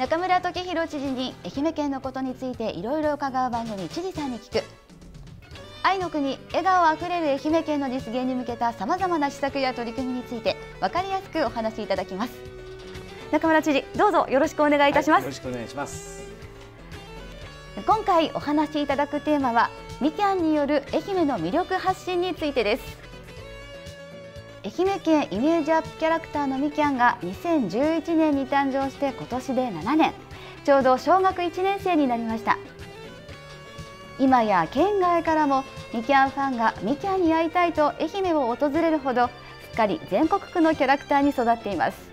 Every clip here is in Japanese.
中村時弘知事に愛媛県のことについていろいろ伺う番組知事さんに聞く愛の国笑顔あふれる愛媛県の実現に向けたさまざまな施策や取り組みについて分かりやすくお話しいただきます中村知事どうぞよろしくお願いいたします、はい、よろしくお願いします今回お話しいただくテーマはみきゃんによる愛媛の魅力発信についてです愛媛県イメージアップキャラクターのみきゃんが2011年に誕生して今年で7年ちょうど小学1年生になりました今や県外からもみきゃんファンがみきゃんに会いたいと愛媛を訪れるほどすっかり全国区のキャラクターに育っています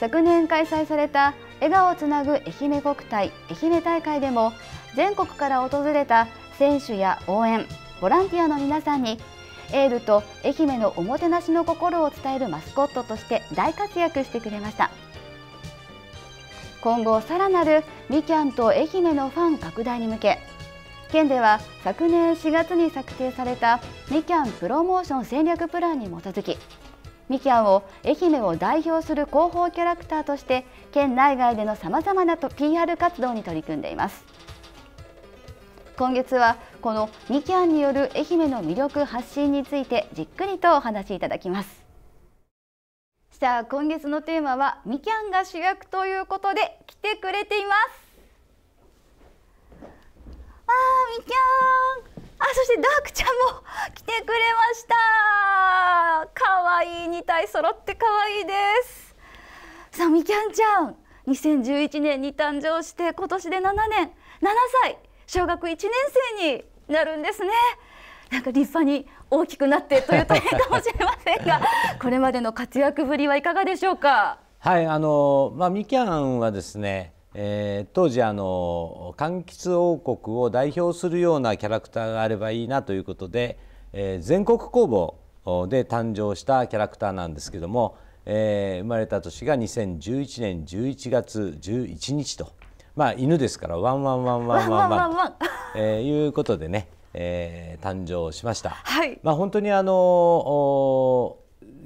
昨年開催された笑顔つなぐ愛媛国体愛媛大会でも全国から訪れた選手や応援ボランティアの皆さんにエールと愛媛のおもてなしの心を伝えるマスコットとして大活躍してくれました今後さらなるみきゃんと愛媛のファン拡大に向け県では昨年4月に策定されたみきゃんプロモーション戦略プランに基づきみきゃんを愛媛を代表する広報キャラクターとして県内外でのさまざまな PR 活動に取り組んでいます。今月はこのミキャンによる愛媛の魅力発信についてじっくりとお話しいただきますさあ今月のテーマはミキャンが主役ということで来てくれていますあーみきゃんあそしてダークちゃんも 来てくれました可愛い二体揃って可愛いですさあミキャンちゃん2011年に誕生して今年で7年7歳小学1年生になるんですね。なんか立派に大きくなってというと変かもしれませんがこれまでの活躍ぶりはいかがでしょうか。はいあのまあ、みきゃんはですね、えー、当時あの柑橘王国を代表するようなキャラクターがあればいいなということで、えー、全国公募で誕生したキャラクターなんですけども、えー、生まれた年が2011年11月11日とまあ犬ですからワンワンワンワンワンワンワンえいうことでね、えー、誕生しました。はい、まあ本当にあの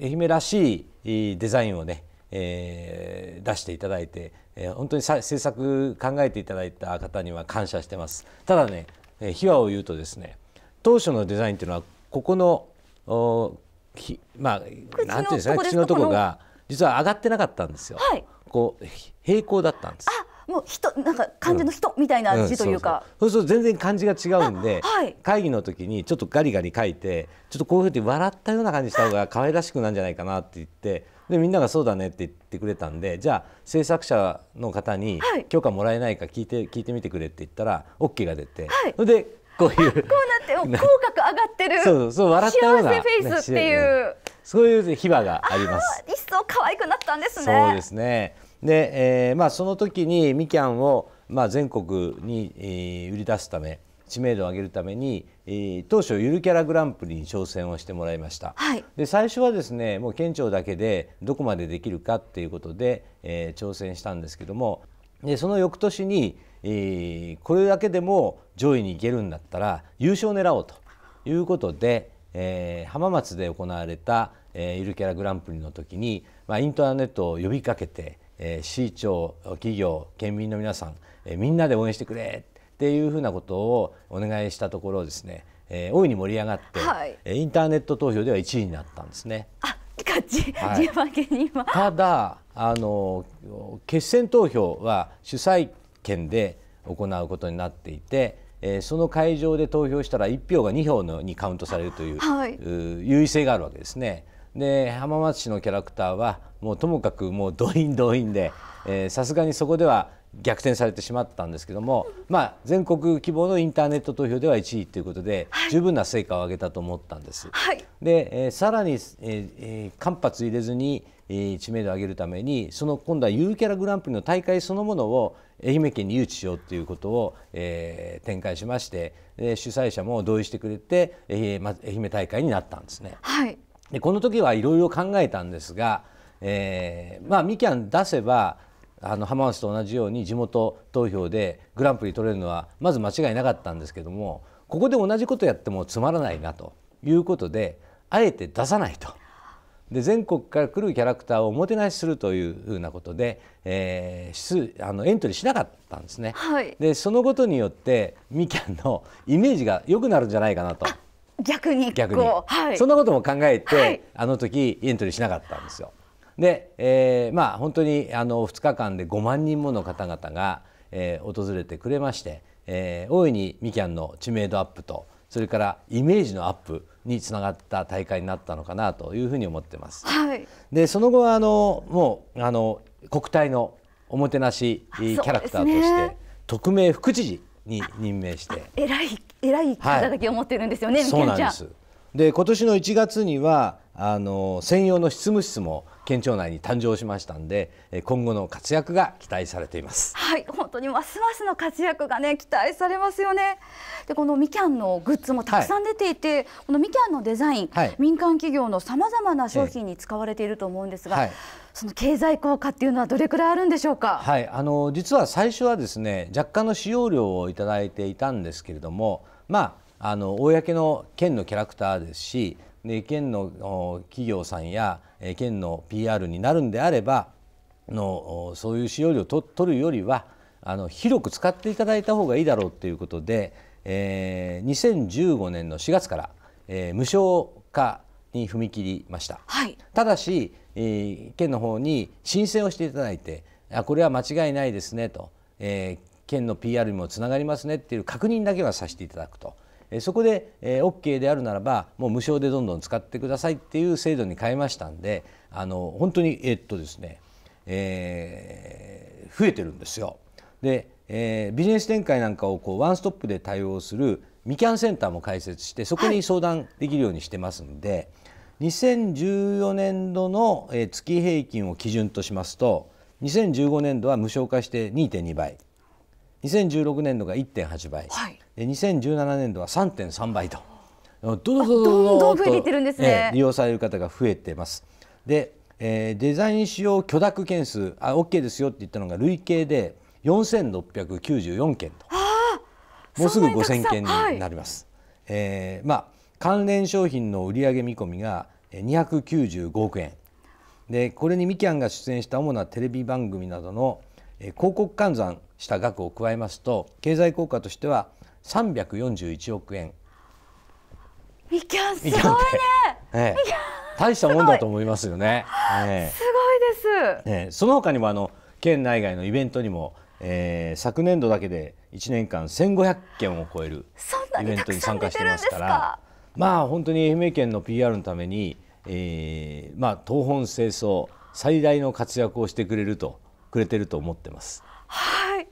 愛媛らしいデザインをね、えー、出していただいて、えー、本当にさ制作考えていただいた方には感謝してます。ただね、えー、秘話を言うとですね、当初のデザインというのはここのおひまあなんていうんですか口のところが実は上がってなかったんですよ。はい、こう平行だったんです。あもう人なんか漢字の人みたいな字というか、そうすると全然漢字が違うんで、はい、会議の時にちょっとガリガリ書いてちょっとこういうふうに笑ったような感じした方が可愛らしくなんじゃないかなって言ってでみんながそうだねって言ってくれたんでじゃあ制作者の方に許可もらえないか聞いて聞いてみてくれって言ったら OK が出て、はい、それでこういうこうなって口角上がってる そうそう笑ったような幸せフェイスっていう、ね、そういう秘話があります。一層可愛くなったんですね。そうですね。で、えーまあ、その時にみきゃんを、まあ、全国に、えー、売り出すため知名度を上げるために、えー、当初ゆるキャラグランプリに挑戦をしてもらいました、はい、で最初はですねもう県庁だけでどこまでできるかっていうことで、えー、挑戦したんですけどもでその翌年に、えー、これだけでも上位に行けるんだったら優勝を狙おうということで、えー、浜松で行われた、えー、ゆるキャラグランプリの時に、まあ、インターネットを呼びかけてえ市長企業県民の皆さん、えみんなで応援してくれっていうふうなことをお願いしたところですね、え大いに盛り上がって、はい、インターネット投票では1位になったんですね。あはい、ただあの決選投票は主催権で行うことになっていて、えー、その会場で投票したら1票が2票のにカウントされるという、はい、優位性があるわけですね。で浜松市のキャラクターはもうともかくもう動員動員でさすがにそこでは逆転されてしまったんですけども、まあ、全国規模のインターネット投票では1位ということで、はい、十分な成果を上げたと思ったんです。はい、で、えー、さらに、えー、間髪入れずに、えー、知名度を上げるためにその今度はゆるキャラグランプリの大会そのものを愛媛県に誘致しようということを、えー、展開しまして、え主催者も同意してくれて、えーま、愛媛大会になったんですね。はいでこの時はいろいろ考えたんですが、えー、まあみきゃん出せばあの浜松と同じように地元投票でグランプリ取れるのはまず間違いなかったんですけどもここで同じことやってもつまらないなということであえて出さないと。で全国から来るキャラクターをおもてなしするというふうなことで、えー、あのエントリーしなかったんですね。はい、でそのことによってみきゃんのイメージが良くなるんじゃないかなと。逆に逆に、はい、そんなことも考えて、はい、あの時エントリーしなかったんですよ。で、えー、まあ本当にあの2日間で5万人もの方々が、えー、訪れてくれまして、えー、大いにみきゃんの知名度アップとそれからイメージのアップにつながった大会になったのかなというふうに思ってます。はい、でその後はあのもうあの国体のおもてなしキャラクターとして、ね、匿名副知事に任命してえらいえらい方だけ思ってるんですよね、はい、そうなんですで今年の1月にはあの専用の執務室も県庁内に誕生しましたんで今後の活躍が期待されていますはい本当にますますの活躍がね期待されますよねでこのみきゃんのグッズもたくさん出ていて、はい、このみきゃんのデザイン、はい、民間企業のさまざまな商品に使われていると思うんですが、はいその経済効果っていうのはどれくらいあるんでしょうか。はい、あの実は最初はですね、若干の使用料をいただいていたんですけれども、まああの公の県のキャラクターですし、で県の企業さんや県の PR になるんであれば、のそういう使用料をと取るよりはあの広く使っていただいた方がいいだろうということで、えー、2015年の4月から、えー、無償化に踏み切りました、はい、ただし、えー、県の方に申請をしていただいてあこれは間違いないですねと、えー、県の PR にもつながりますねっていう確認だけはさせていただくと。そこで、えー、OK であるならばもう無償でどんどん使ってくださいっていう制度に変えましたんであの本当にえー、っとですね、えー、増えてるんですよ。で、えー、ビジネス展開なんかをこうワンストップで対応するミキャンセンターも開設してそこに相談できるようにしてますんで、はい、2014年度の月平均を基準としますと2015年度は無償化して2.2倍2016年度が1.8倍、はい、で2017年度は3.3倍とどんどんどどん増えていってるんですね、利用される方が増えてますで、えー、デザイン使用許諾件数あ OK ですよって言ったのが累計で4694件と。もうすぐ5000件になります。はい、えー、まあ関連商品の売上見込みが295億円でこれにミキゃンが出演した主なテレビ番組などの広告換算した額を加えますと経済効果としては341億円ミキゃンすごいね、ええ、大したもんだと思いますよね、ええ、すごいです、ええ、その他にもあの県内外のイベントにも、えー、昨年度だけで1年間1500件を超えるイベントに参加してますからまあ本当に愛媛県の PR のために、えー、まあ東本清掃最大の活躍をしてくれるとくれてると思ってます。はい。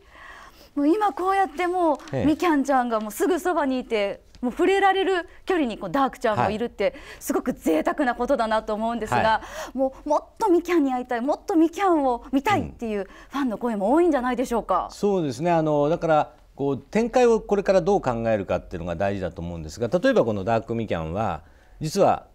もう今こうやってもう、ええ、みきゃんちゃんがもうすぐそばにいてもう触れられる距離にこうダークちゃんもいるって、すごく贅沢なことだなと思うんですが、はい、もうもっとみきゃんに会いたいもっとみきゃんを見たいっていうファンの声も多いんじゃないでしょうか。うん、そうですねあのだからこう展開をこれからどう考えるかっていうのが大事だと思うんですが例えばこの「ダークみきゃん」は実は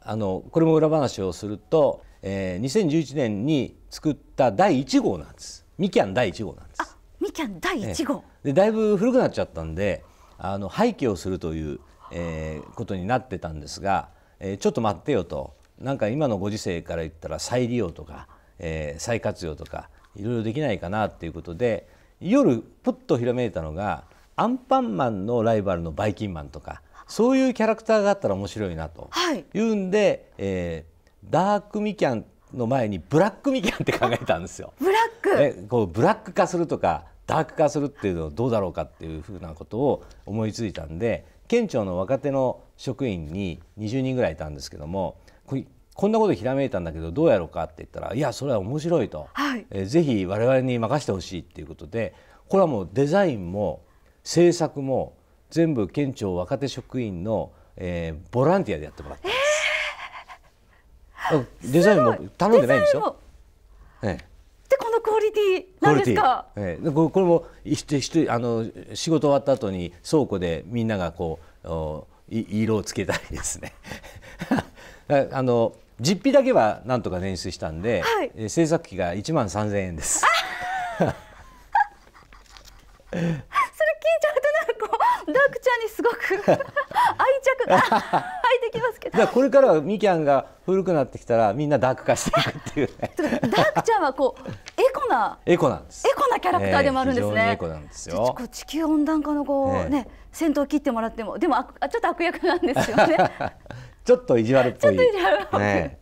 あのこれも裏話をすると、えー、2011年に作った第1号なんです。ミキャン第1号なんです。ミキャン第1号、えでだいぶ古くなっちゃったんであの廃棄をするという、えー、ことになってたんですが、えー、ちょっと待ってよとなんか今のご時世から言ったら再利用とか、えー、再活用とかいろいろできないかなっていうことで夜プッとひらめいたのがアンパンマンのライバルのバイキンマンとかそういうキャラクターがあったら面白いなというんで、えー、ダークミキャンの前にブラックミキャンって考えたんですよ。ブラックえこうブラック化するとかダーク化するっていうのはどうだろうかっていうふうなことを思いついたんで県庁の若手の職員に20人ぐらいいたんですけどもこんなことひらめいたんだけどどうやろうかって言ったらいやそれは面白いと、はい、えー、ぜひ我々に任せてほしいっていうことでこれはもうデザインも制作も全部県庁若手職員の、えー、ボランティアでやってもらったんです。えー、デザインも頼んでないんですよ。え、クオリティなんですか。ええ、これも一人あの仕事終わった後に倉庫でみんながこうおい色をつけたりですね。あの実費だけはなんとか捻出したんで、はい、制作費が一万三千円です。ダークちゃんにすごく 愛着が入ってきますけど。これからはみきゃんが古くなってきたらみんなダーク化していくっていう、ダークちゃんはこうエコなエコなんです。エコなキャラクターでもあるんですね。ねエコなんですよ。地球温暖化のこうねね先頭切ってもらってもでもあちょっと悪役なんですよね。ちょっと意地悪っぽい。ちょっと意地悪っぽい。ね、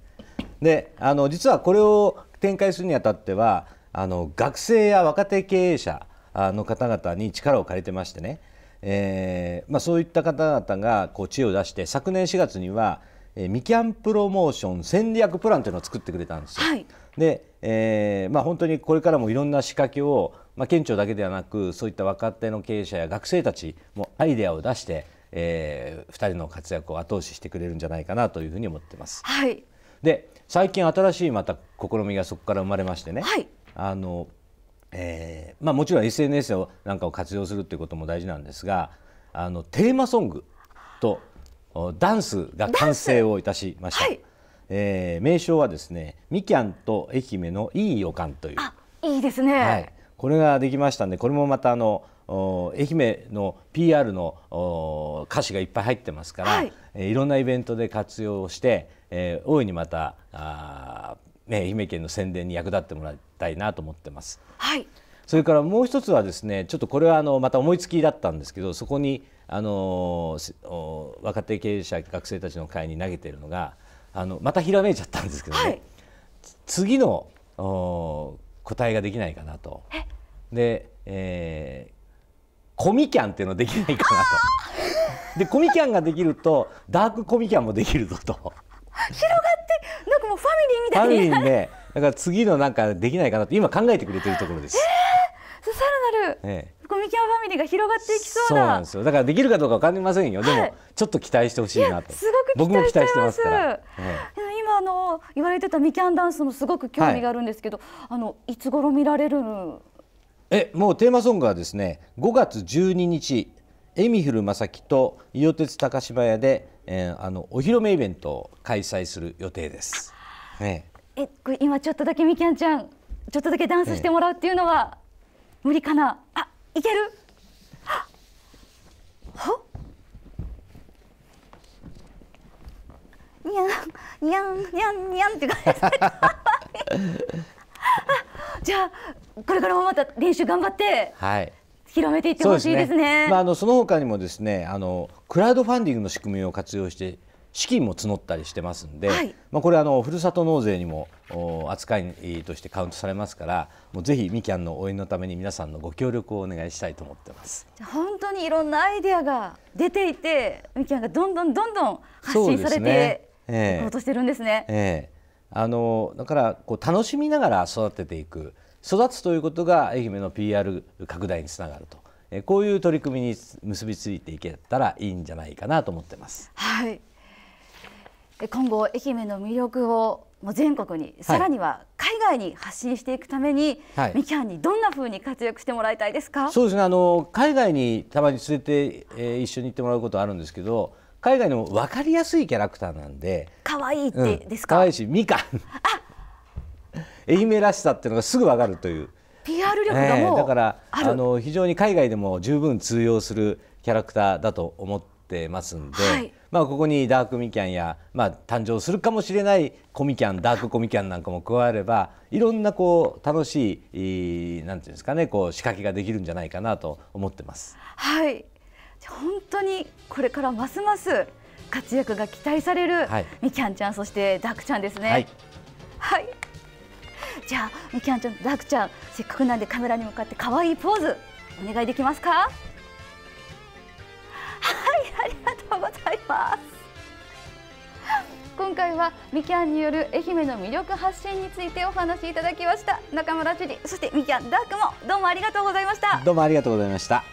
であの実はこれを展開するにあたってはあの学生や若手経営者の方々に力を借りてましてねえーまあ、そういった方々がこう知恵を出して昨年4月には、えー、ミキャンプロモーション戦略プランというのを作ってくれたんですよ。はい、で、えーまあ、本当にこれからもいろんな仕掛けを、まあ、県庁だけではなくそういった若手の経営者や学生たちもアイデアを出して、えー、2人の活躍を後押ししてくれるんじゃないかなというふうに思ってます。はい、で最近新しいまた試みがそこから生まれましてね、はい、あのえーまあ、もちろん SNS なんかを活用するっていうことも大事なんですがあのテーマソングとダンスが完成をいたしました、はい、えー、名称はですねみきゃんと愛媛のいい予感といういいですね、はい、これができましたんでこれもまたあの愛媛の PR の歌詞がいっぱい入ってますから、はいえー、いろんなイベントで活用して、えー、大いにまたあね、愛媛県の宣伝に役立ってもらいたいなと思ってます。はい。それからもう一つはですね、ちょっとこれはあのまた思いつきだったんですけど、そこにあの若手経営者学生たちの会に投げているのが、あのまたひらめいちゃったんですけどね。はい、次の答えができないかなと。で、えー、コミキャンっていうのできないかなと。でコミキャンができるとダークコミキャンもできるぞと。広がもうファミリーみたいに。ファミリーね。だから次のなんかできないかなって今考えてくれてるところです。えー、さらなる。えコミキャンファミリーが広がっていきそうそうなんですよだからできるかどうかわかりませんよ、でもちょっと期待してほしいなとすごく僕も期待してますから、は今あの言われてたミキャンダンスもすごく興味があるんですけど、はい、あのいつ頃見られるえもうテーマソングはですね5月12日エミフル正樹と伊予鉄高島屋で、えー、あのお披露目イベントを開催する予定です。ええ、今ちょっとだけみきゃんちゃんちょっとだけダンスしてもらうっていうのは無理かな、ええ、あいけるはにゃんにゃんにゃんにゃんって感じです じゃあこれからもまた練習頑張って、はい、広めていってほしいですね。すねまああのその他にもですねあのクラウドファンディングの仕組みを活用して資金も募ったりしてますんで、はい、まあ、これあのふるさと納税にも扱いとしてカウントされますからもうぜひみきゃんの応援のために皆さんのご協力をお願いしたいと思ってます本当にいろんなアイデアが出ていてみきゃんがどんどんどんどん発信されていこうとしてるんですね。ええあのだからこう楽しみながら育てていく育つということが愛媛の PR 拡大につながると、えこういう取り組みに結びついていけたらいいんじゃないかなと思ってます。はい今後愛媛の魅力をもう全国に、さらには海外に発信していくために、はい、みきゃんにどんなふうに活躍してもらいたいですかそうですねあの海外にたまに連れて、えー、一緒に行ってもらうことあるんですけど海外の分かりやすいキャラクターなんで可愛いってですか、可愛いしみかん愛媛らしさっていうのがすぐ分かるという PR 力がもう、えー、だからあの非常に海外でも十分通用するキャラクターだと思ってますんで、はいまあ、ここにダークミキャンや、まあ、誕生するかもしれないコミキャンダークコミキャンなんかも加えればいろんなこう楽しい何て言うんですかねこう仕掛けができるんじゃないかなと思ってます。はい本当にこれからますます活躍が期待される、みきゃんちゃんそしてダークちゃんですね。はい、はいじゃあみきゃんちゃんダークちゃんせっかくなんでカメラに向かって可愛いポーズお願いできますかます今回はみきゃんによる愛媛の魅力発信についてお話しいただきました中村知事そしてみきゃんダークもどうもありがとうございましたどうもありがとうございました